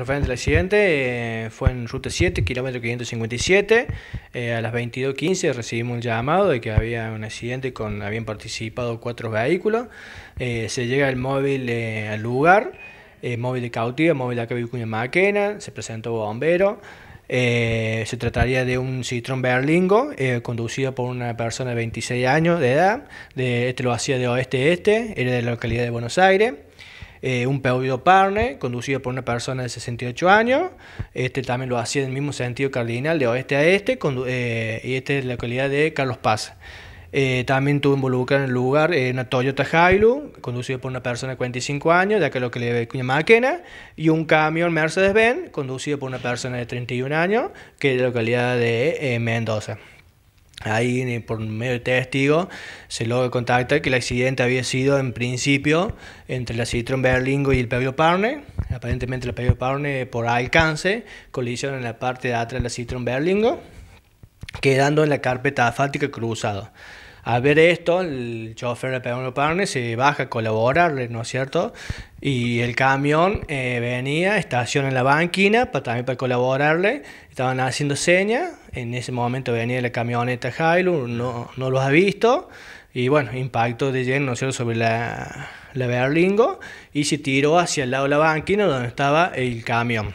Referente al accidente, eh, fue en Ruta 7, kilómetro 557. Eh, a las 22.15 recibimos un llamado de que había un accidente con habían participado cuatro vehículos. Eh, se llega el móvil al lugar, móvil de cautiva, móvil de acá Vicuña Maquena, se presentó bombero. se trataría de un Citroën Berlingo conducido por una persona de 26 años de edad. De, este lo hacía de oeste este, era de la localidad de Buenos Aires. Eh, un Peugeot parne conducido por una persona de 68 años. Este también lo hacía en el mismo sentido cardinal de oeste a este, eh, y este es la localidad de Carlos Paz. Eh, también tuvo involucrado en el lugar una Toyota Hilux, conducido por una persona de 45 años, de acá lo que le Cuña Maquena, y un camión Mercedes-Benz, conducido por una persona de 31 años, que es de la localidad de Mendoza ahí por medio de testigo, se logra contactar que el accidente había sido en principio entre la Citroën Berlingo y el Peugeot Parne. Aparentemente el Peugeot Parne por alcance colisionó en la parte de atrás de la Citroën Berlingo, quedando en la carpeta asfáltica cruzado. Al ver esto, el chofer de Pedro Parne se baja a colaborarle, ¿no es cierto? Y el camión eh, venía, estaciona en la banquina para, también para colaborarle. Estaban haciendo señas. En ese momento venía la camioneta Hilo, no, no los ha visto. Y bueno, impacto de lleno, ¿no es cierto?, sobre la, la Berlingo. Y se tiró hacia el lado de la banquina donde estaba el camión.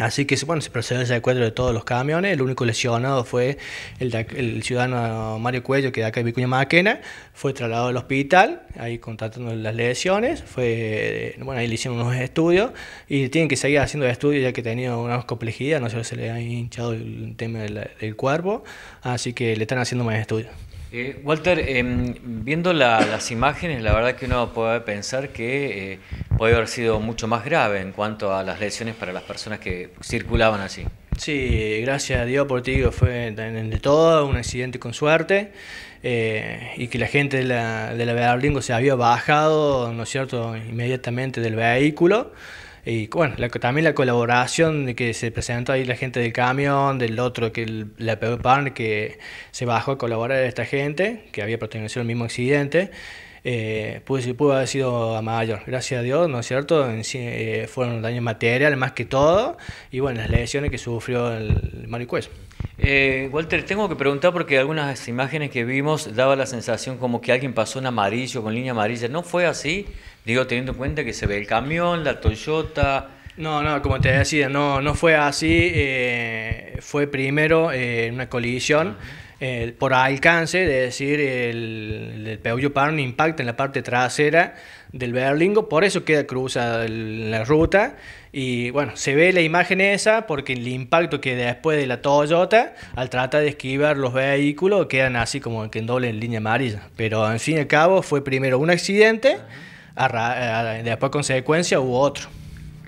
Así que bueno, se procedió ese secuestro de todos los camiones. El único lesionado fue el, ciudadano Mario Cuello, que de acá de Vicuña Maquena. Fue trasladado al hospital, ahí contratando las lesiones. Fue, eh, bueno, ahí le hicieron unos estudios y tienen que seguir haciendo estudios ya que tenía una complejidad, no sé, si se le ha hinchado el tema del, cuervo. cuerpo. Así que le están haciendo más estudios. Eh, Walter, em, viendo las imágenes, la verdad que uno puede pensar que eh, puede haber sido mucho más grave en cuanto a las lesiones para las personas que circulaban así. Sí, gracias a Dios, por ti fue de todo, un accidente con suerte, eh, y que la gente de la, de la se había bajado, ¿no es cierto?, inmediatamente del vehículo. Y bueno, también la colaboración de que se presentó ahí la gente del camión, del otro, que el, la peor que se bajó a colaborar a esta gente, que había pertenecido al mismo accidente eh, pudo, pudo, haber sido a mayor. Gracias a Dios, ¿no es cierto? En, eh, fueron daños materiales más que todo y bueno, las lesiones que sufrió el Mario eh, Walter, tengo que preguntar porque algunas imágenes que vimos daba la sensación como que alguien pasó en amarillo, con línea amarilla. ¿No fue así? Digo, teniendo en cuenta que se ve el camión, la Toyota. No, no, como te decía, no, no fue así. Eh, fue primero eh, una colisión. Eh, por alcance, es decir, el, Peugeot Peugeot un impacto en la parte trasera del Berlingo, por eso queda cruzada la ruta y bueno, se ve la imagen esa porque el impacto que después de la Toyota, al tratar de esquivar los vehículos, quedan así como que en doble en línea amarilla, pero en fin y al cabo fue primero un accidente, después consecuencia hubo otro.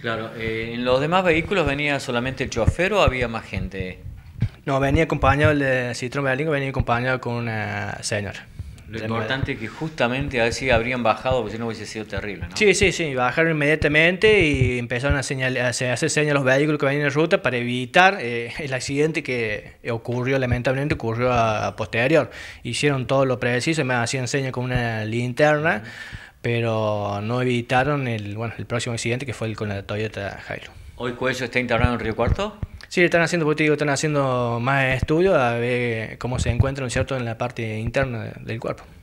Claro, eh, ¿en los demás vehículos venía solamente el chofer o había más gente? No, venía acompañado, el Citrón Berlingo venía acompañado con una eh, señora. Lo importante es que justamente si habrían bajado, porque si no hubiese sido terrible, ¿no? Sí, sí, sí, bajaron inmediatamente y empezaron a, señalar, se hacer señas a los vehículos que venían en ruta para evitar eh, el accidente que ocurrió, lamentablemente ocurrió a, posterior. Hicieron todo lo preciso, me hacían señas con una linterna, pero no evitaron el, bueno, el próximo accidente que fue el con la Toyota Hilux. ¿Hoy Cuello está internado en Río Cuarto? Sí, están haciendo, porque digo, están haciendo más estudios a ver cómo se encuentran, ¿cierto?, en la parte interna del cuerpo.